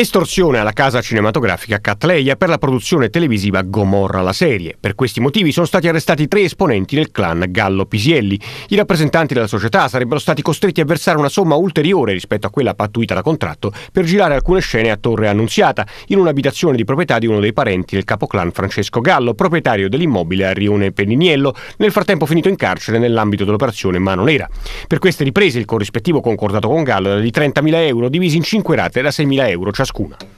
Estorsione alla casa cinematografica Catleya per la produzione televisiva Gomorra la serie. Per questi motivi sono stati arrestati tre esponenti del clan Gallo Pisielli. I rappresentanti della società sarebbero stati costretti a versare una somma ulteriore rispetto a quella pattuita da contratto per girare alcune scene a Torre Annunziata, in un'abitazione di proprietà di uno dei parenti del capoclan Francesco Gallo, proprietario dell'immobile a Rione Penniniello, nel frattempo finito in carcere nell'ambito dell'operazione Mano Nera. Per queste riprese il corrispettivo concordato con Gallo era di 30.000 euro divisi in 5 rate da 6.000 euro ciascuno Ascuna.